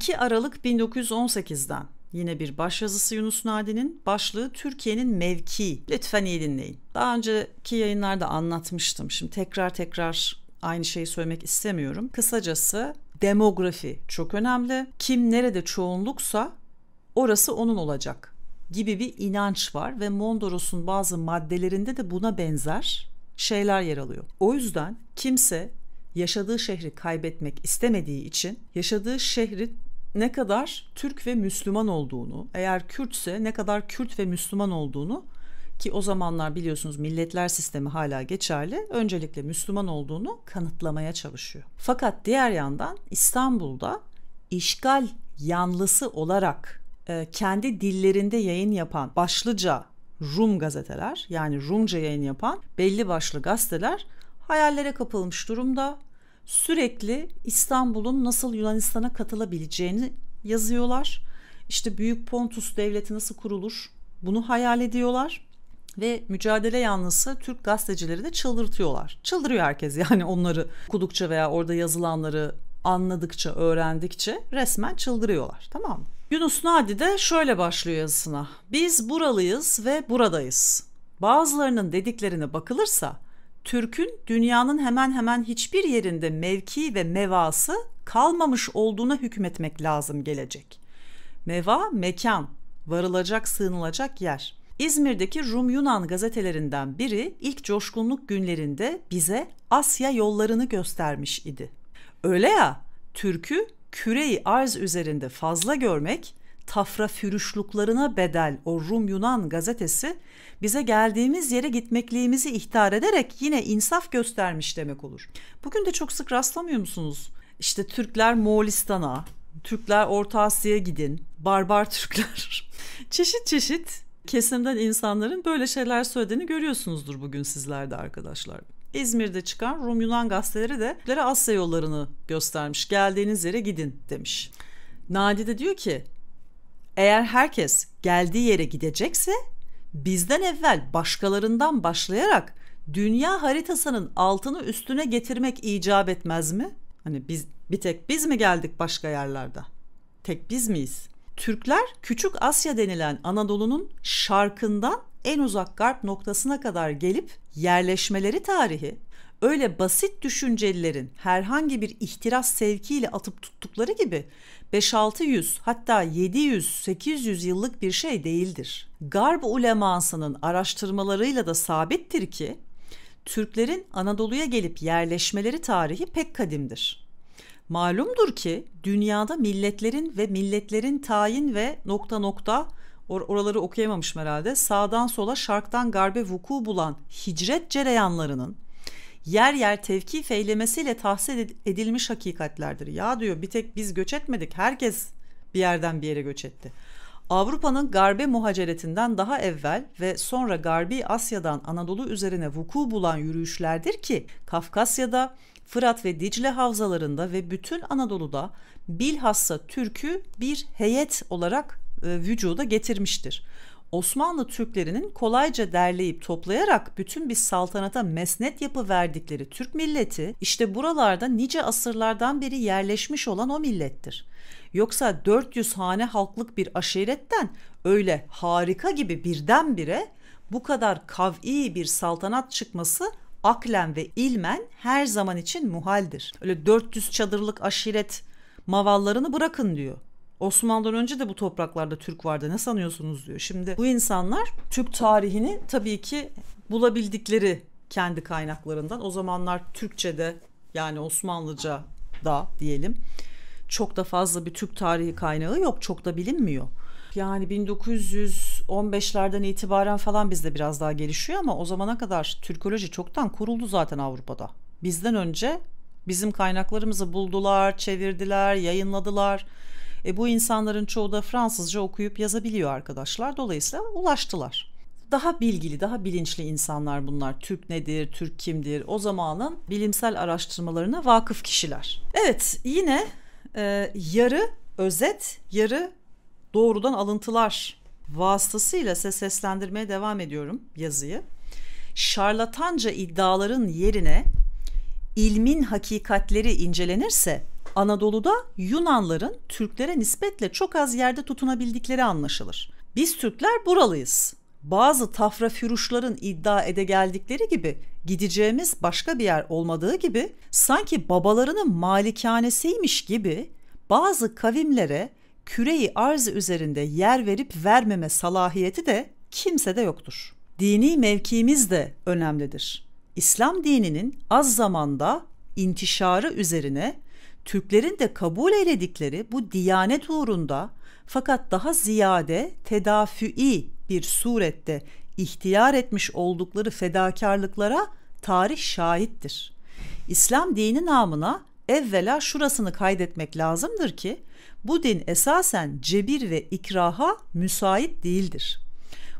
2 Aralık 1918'den Yine bir başyazısı Yunus Nadi'nin başlığı Türkiye'nin mevki. Lütfen iyi dinleyin. Daha önceki yayınlarda anlatmıştım. Şimdi tekrar tekrar aynı şeyi söylemek istemiyorum. Kısacası demografi çok önemli. Kim nerede çoğunluksa orası onun olacak gibi bir inanç var ve Mondros'un bazı maddelerinde de buna benzer şeyler yer alıyor. O yüzden kimse yaşadığı şehri kaybetmek istemediği için yaşadığı şehri ne kadar Türk ve Müslüman olduğunu, eğer Kürtse ne kadar Kürt ve Müslüman olduğunu ki o zamanlar biliyorsunuz milletler sistemi hala geçerli. Öncelikle Müslüman olduğunu kanıtlamaya çalışıyor. Fakat diğer yandan İstanbul'da işgal yanlısı olarak e, kendi dillerinde yayın yapan başlıca Rum gazeteler yani Rumca yayın yapan belli başlı gazeteler hayallere kapılmış durumda sürekli İstanbul'un nasıl Yunanistan'a katılabileceğini yazıyorlar. İşte Büyük Pontus Devleti nasıl kurulur bunu hayal ediyorlar ve mücadele yanlısı Türk gazetecileri de çıldırtıyorlar. Çıldırıyor herkes yani onları okudukça veya orada yazılanları anladıkça, öğrendikçe resmen çıldırıyorlar. Tamam mı? Yunus Nadi de şöyle başlıyor yazısına. Biz buralıyız ve buradayız. Bazılarının dediklerine bakılırsa Türk'ün dünyanın hemen hemen hiçbir yerinde mevki ve mevası kalmamış olduğuna hükmetmek lazım gelecek. Meva mekan, varılacak sığınılacak yer. İzmir'deki Rum Yunan gazetelerinden biri ilk coşkunluk günlerinde bize Asya yollarını göstermiş idi. Öyle ya, Türk'ü küreyi arz üzerinde fazla görmek tafra fürüşluklarına bedel o Rum Yunan gazetesi bize geldiğimiz yere gitmekliğimizi ihtar ederek yine insaf göstermiş demek olur. Bugün de çok sık rastlamıyor musunuz? İşte Türkler Moğolistan'a, Türkler Orta Asya'ya gidin, barbar Türkler. çeşit çeşit kesimden insanların böyle şeyler söylediğini görüyorsunuzdur bugün sizlerde arkadaşlar. İzmir'de çıkan Rum Yunan gazeteleri de Asya yollarını göstermiş. Geldiğiniz yere gidin demiş. de diyor ki eğer herkes geldiği yere gidecekse bizden evvel başkalarından başlayarak dünya haritasının altını üstüne getirmek icap etmez mi? Hani biz bir tek biz mi geldik başka yerlerde? Tek biz miyiz? Türkler Küçük Asya denilen Anadolu'nun şarkından en uzak garp noktasına kadar gelip yerleşmeleri tarihi öyle basit düşüncelilerin herhangi bir ihtiras sevkiyle atıp tuttukları gibi 5-600 hatta 700-800 yıllık bir şey değildir. Garb ulemasının araştırmalarıyla da sabittir ki Türklerin Anadolu'ya gelip yerleşmeleri tarihi pek kadimdir. Malumdur ki dünyada milletlerin ve milletlerin tayin ve nokta nokta or- oraları okuyamamışım herhalde. Sağdan sola şarktan garbe vuku bulan hicret cereyanlarının yer yer tevkif eylemesiyle tahsil edilmiş hakikatlerdir. Ya diyor bir tek biz göç etmedik. Herkes bir yerden bir yere göç etti. Avrupa'nın garbe muhaceretinden daha evvel ve sonra garbi Asya'dan Anadolu üzerine vuku bulan yürüyüşlerdir ki Kafkasya'da, Fırat ve Dicle havzalarında ve bütün Anadolu'da bilhassa Türk'ü bir heyet olarak e, vücuda getirmiştir. Osmanlı Türklerinin kolayca derleyip toplayarak bütün bir saltanata mesnet yapı verdikleri Türk milleti işte buralarda nice asırlardan beri yerleşmiş olan o millettir. Yoksa 400 hane halklık bir aşiretten öyle harika gibi birdenbire bu kadar kav'i bir saltanat çıkması aklen ve ilmen her zaman için muhaldir. Öyle 400 çadırlık aşiret mavallarını bırakın diyor. Osmanlı'dan önce de bu topraklarda Türk vardı ne sanıyorsunuz diyor. Şimdi bu insanlar Türk tarihini tabii ki bulabildikleri kendi kaynaklarından o zamanlar Türkçe'de yani Osmanlıca da diyelim çok da fazla bir Türk tarihi kaynağı yok çok da bilinmiyor. Yani 1915'lerden itibaren falan bizde biraz daha gelişiyor ama o zamana kadar Türkoloji çoktan kuruldu zaten Avrupa'da. Bizden önce bizim kaynaklarımızı buldular, çevirdiler, yayınladılar. E, bu insanların çoğu da Fransızca okuyup yazabiliyor arkadaşlar. Dolayısıyla ulaştılar. Daha bilgili, daha bilinçli insanlar bunlar. Türk nedir, Türk kimdir? O zamanın bilimsel araştırmalarına vakıf kişiler. Evet, yine e, yarı özet, yarı doğrudan alıntılar vasıtasıyla size seslendirmeye devam ediyorum yazıyı. Şarlatanca iddiaların yerine ilmin hakikatleri incelenirse Anadolu'da Yunanların Türklere nispetle çok az yerde tutunabildikleri anlaşılır. Biz Türkler buralıyız. Bazı tafrafüruşların iddia ede geldikleri gibi gideceğimiz başka bir yer olmadığı gibi sanki babalarının malikanesiymiş gibi bazı kavimlere küreyi arz üzerinde yer verip vermeme salahiyeti de kimsede yoktur. Dini mevkiimiz de önemlidir. İslam dininin az zamanda intişarı üzerine Türklerin de kabul eyledikleri bu diyanet uğrunda fakat daha ziyade tedafüi bir surette ihtiyar etmiş oldukları fedakarlıklara tarih şahittir. İslam dini namına evvela şurasını kaydetmek lazımdır ki bu din esasen cebir ve ikraha müsait değildir.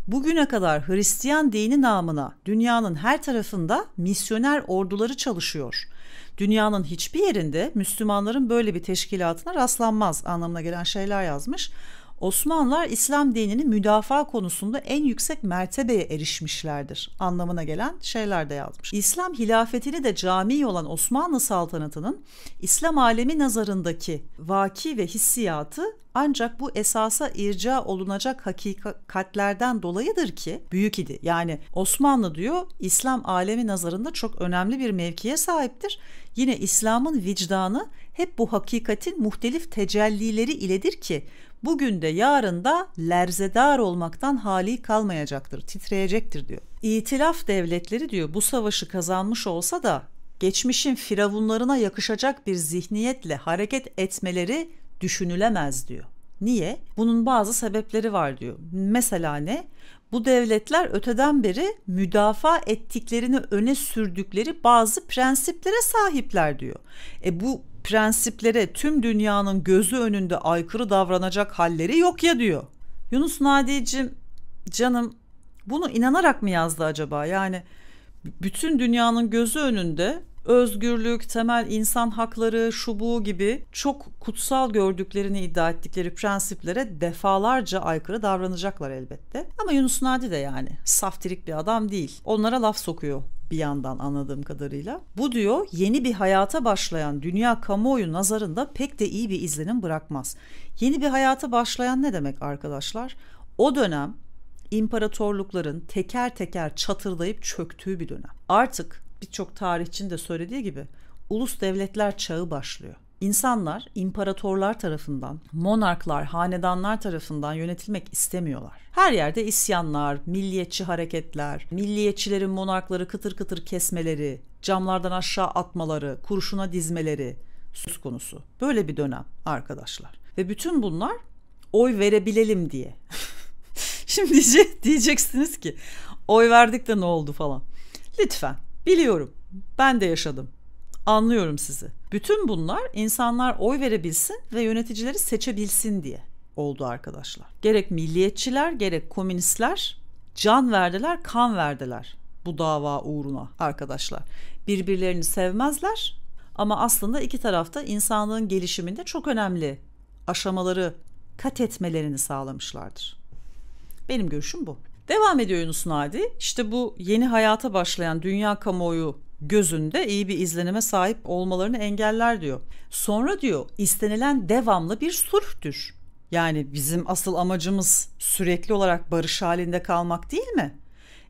Bugüne kadar Hristiyan dini namına dünyanın her tarafında misyoner orduları çalışıyor dünyanın hiçbir yerinde Müslümanların böyle bir teşkilatına rastlanmaz anlamına gelen şeyler yazmış. Osmanlılar İslam dinini müdafaa konusunda en yüksek mertebeye erişmişlerdir anlamına gelen şeyler de yazmış. İslam hilafetini de cami olan Osmanlı saltanatının İslam alemi nazarındaki vaki ve hissiyatı ancak bu esasa irca olunacak hakikatlerden dolayıdır ki büyük idi. Yani Osmanlı diyor İslam alemi nazarında çok önemli bir mevkiye sahiptir. Yine İslam'ın vicdanı hep bu hakikatin muhtelif tecellileri iledir ki bugün de yarın da lerzedar olmaktan hali kalmayacaktır, titreyecektir diyor. İtilaf devletleri diyor bu savaşı kazanmış olsa da geçmişin firavunlarına yakışacak bir zihniyetle hareket etmeleri düşünülemez diyor. Niye? Bunun bazı sebepleri var diyor. Mesela ne? Bu devletler öteden beri müdafaa ettiklerini öne sürdükleri bazı prensiplere sahipler diyor. E bu prensiplere tüm dünyanın gözü önünde aykırı davranacak halleri yok ya diyor. Yunus Nadi'cim canım bunu inanarak mı yazdı acaba? Yani bütün dünyanın gözü önünde özgürlük, temel insan hakları, şu bu gibi çok kutsal gördüklerini iddia ettikleri prensiplere defalarca aykırı davranacaklar elbette. Ama Yunus Nadi de yani saftirik bir adam değil. Onlara laf sokuyor bir yandan anladığım kadarıyla. Bu diyor yeni bir hayata başlayan dünya kamuoyu nazarında pek de iyi bir izlenim bırakmaz. Yeni bir hayata başlayan ne demek arkadaşlar? O dönem imparatorlukların teker teker çatırdayıp çöktüğü bir dönem. Artık birçok tarihçinin de söylediği gibi ulus devletler çağı başlıyor. İnsanlar imparatorlar tarafından, monarklar, hanedanlar tarafından yönetilmek istemiyorlar. Her yerde isyanlar, milliyetçi hareketler, milliyetçilerin monarkları kıtır kıtır kesmeleri, camlardan aşağı atmaları, kurşuna dizmeleri söz konusu. Böyle bir dönem arkadaşlar. Ve bütün bunlar oy verebilelim diye. Şimdi diyeceksiniz ki oy verdik de ne oldu falan. Lütfen Biliyorum. Ben de yaşadım. Anlıyorum sizi. Bütün bunlar insanlar oy verebilsin ve yöneticileri seçebilsin diye oldu arkadaşlar. Gerek milliyetçiler gerek komünistler can verdiler, kan verdiler bu dava uğruna arkadaşlar. Birbirlerini sevmezler ama aslında iki tarafta insanlığın gelişiminde çok önemli aşamaları kat etmelerini sağlamışlardır. Benim görüşüm bu. Devam ediyor Yunus Nadi. İşte bu yeni hayata başlayan dünya kamuoyu gözünde iyi bir izlenime sahip olmalarını engeller diyor. Sonra diyor istenilen devamlı bir sulhtür. Yani bizim asıl amacımız sürekli olarak barış halinde kalmak değil mi?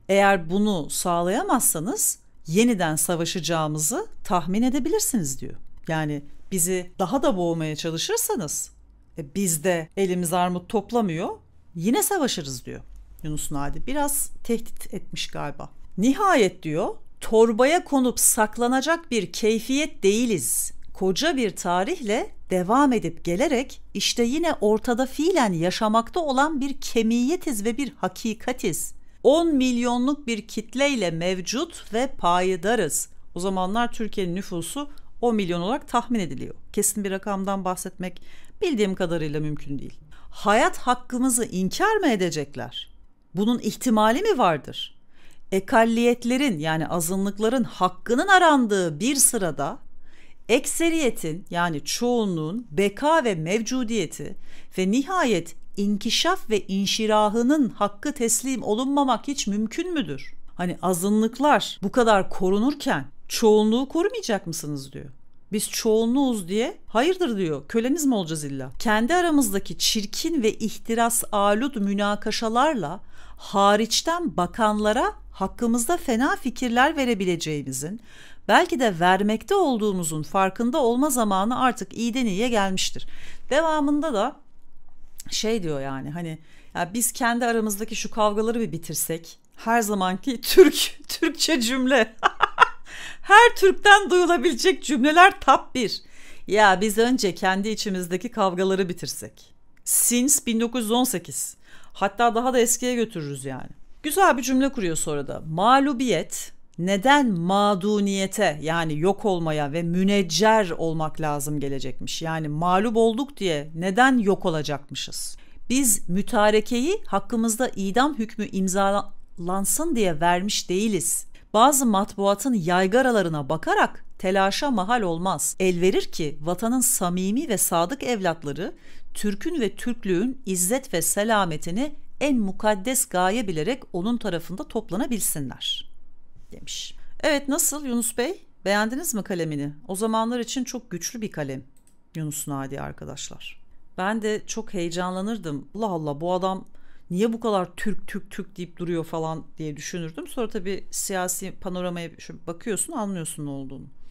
Eğer bunu sağlayamazsanız yeniden savaşacağımızı tahmin edebilirsiniz diyor. Yani bizi daha da boğmaya çalışırsanız e, biz de elimiz armut toplamıyor yine savaşırız diyor. Yunus Nadi. Biraz tehdit etmiş galiba. Nihayet diyor torbaya konup saklanacak bir keyfiyet değiliz. Koca bir tarihle devam edip gelerek işte yine ortada fiilen yaşamakta olan bir kemiyetiz ve bir hakikatiz. 10 milyonluk bir kitleyle mevcut ve payidarız. O zamanlar Türkiye'nin nüfusu 10 milyon olarak tahmin ediliyor. Kesin bir rakamdan bahsetmek bildiğim kadarıyla mümkün değil. Hayat hakkımızı inkar mı edecekler? Bunun ihtimali mi vardır? Ekalliyetlerin yani azınlıkların hakkının arandığı bir sırada ekseriyetin yani çoğunluğun beka ve mevcudiyeti ve nihayet inkişaf ve inşirahının hakkı teslim olunmamak hiç mümkün müdür? Hani azınlıklar bu kadar korunurken çoğunluğu korumayacak mısınız diyor. Biz çoğunluğuz diye hayırdır diyor. Köleniz mi olacağız illa? Kendi aramızdaki çirkin ve ihtiras alud münakaşalarla hariçten bakanlara hakkımızda fena fikirler verebileceğimizin, belki de vermekte olduğumuzun farkında olma zamanı artık iyiden iyiye gelmiştir. Devamında da şey diyor yani hani ya biz kendi aramızdaki şu kavgaları bir bitirsek her zamanki Türk Türkçe cümle her Türk'ten duyulabilecek cümleler tap bir. Ya biz önce kendi içimizdeki kavgaları bitirsek. Since 1918. Hatta daha da eskiye götürürüz yani. Güzel bir cümle kuruyor sonra da. Mağlubiyet neden mağduniyete yani yok olmaya ve müneccer olmak lazım gelecekmiş. Yani mağlup olduk diye neden yok olacakmışız? Biz mütarekeyi hakkımızda idam hükmü imzalansın diye vermiş değiliz bazı matbuatın yaygaralarına bakarak telaşa mahal olmaz. el verir ki vatanın samimi ve sadık evlatları Türk'ün ve Türklüğün izzet ve selametini en mukaddes gaye bilerek onun tarafında toplanabilsinler demiş. Evet nasıl Yunus Bey? Beğendiniz mi kalemini? O zamanlar için çok güçlü bir kalem Yunus Nadi arkadaşlar. Ben de çok heyecanlanırdım. Allah Allah bu adam niye bu kadar Türk Türk Türk deyip duruyor falan diye düşünürdüm. Sonra tabii siyasi panoramaya bakıyorsun anlıyorsun ne olduğunu.